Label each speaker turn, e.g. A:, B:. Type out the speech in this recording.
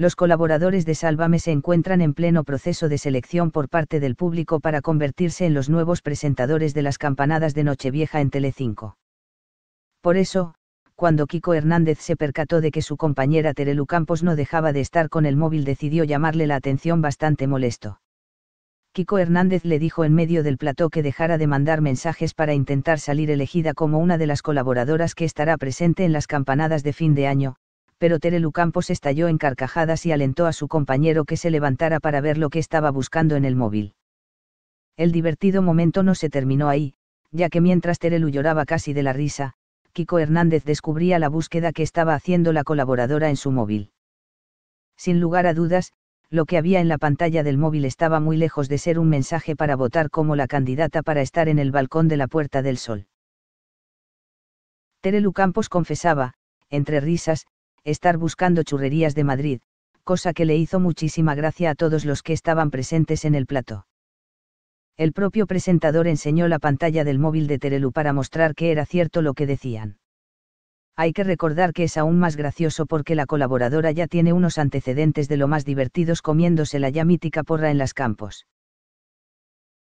A: los colaboradores de Sálvame se encuentran en pleno proceso de selección por parte del público para convertirse en los nuevos presentadores de las campanadas de Nochevieja en Telecinco. Por eso, cuando Kiko Hernández se percató de que su compañera Terelu Campos no dejaba de estar con el móvil decidió llamarle la atención bastante molesto. Kiko Hernández le dijo en medio del plató que dejara de mandar mensajes para intentar salir elegida como una de las colaboradoras que estará presente en las campanadas de fin de año, pero Terelu Campos estalló en carcajadas y alentó a su compañero que se levantara para ver lo que estaba buscando en el móvil. El divertido momento no se terminó ahí, ya que mientras Terelu lloraba casi de la risa, Kiko Hernández descubría la búsqueda que estaba haciendo la colaboradora en su móvil. Sin lugar a dudas, lo que había en la pantalla del móvil estaba muy lejos de ser un mensaje para votar como la candidata para estar en el balcón de la Puerta del Sol. Terelu Campos confesaba, entre risas, estar buscando churrerías de Madrid, cosa que le hizo muchísima gracia a todos los que estaban presentes en el plato. El propio presentador enseñó la pantalla del móvil de Terelu para mostrar que era cierto lo que decían. Hay que recordar que es aún más gracioso porque la colaboradora ya tiene unos antecedentes de lo más divertidos comiéndose la ya mítica porra en las campos.